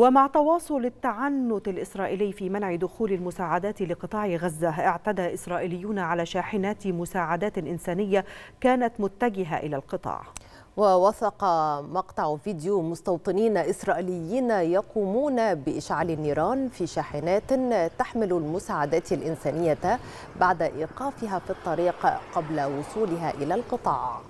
ومع تواصل التعنت الإسرائيلي في منع دخول المساعدات لقطاع غزة اعتدى إسرائيليون على شاحنات مساعدات إنسانية كانت متجهة إلى القطاع ووثق مقطع فيديو مستوطنين إسرائيليين يقومون بإشعال النيران في شاحنات تحمل المساعدات الإنسانية بعد إيقافها في الطريق قبل وصولها إلى القطاع